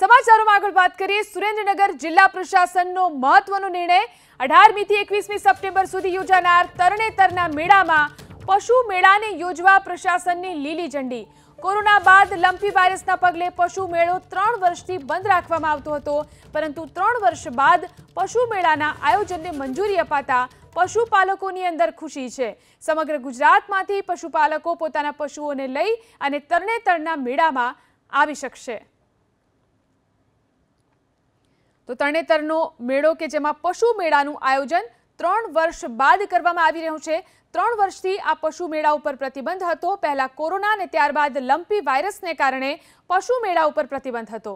સમાચારોમાં આગળ વાત કરીએ સુરેન્દ્રનગર જિલ્લા પ્રશાસનનો મહત્વનો નિર્ણય અઢારમી થી એકવીસમી સપ્ટેમ્બર સુધી યોજાનાર તરણેતરના મેળામાં પશુ મેળાને યોજવા પ્રશાસનની લીલી ઝંડી કોરોના બાદ લંપી વાયરસના પગલે પશુ મેળો ત્રણ વર્ષથી બંધ રાખવામાં આવતો હતો પરંતુ ત્રણ વર્ષ બાદ પશુ મેળાના આયોજનને મંજૂરી અપાતા પશુપાલકોની અંદર ખુશી છે સમગ્ર ગુજરાતમાંથી પશુપાલકો પોતાના પશુઓને લઈ અને તરણેતરના મેળામાં આવી શકશે તો તરણેતરનો મેળો કે જેમાં પશુ મેળાનું આયોજન ત્રણ વર્ષ બાદ કરવામાં આવી રહ્યું છે ત્રણ વર્ષથી આ પશુ મેળા ઉપર પ્રતિબંધ હતો પહેલા કોરોના અને ત્યારબાદ લંપી વાયરસને કારણે પશુ મેળા ઉપર પ્રતિબંધ હતો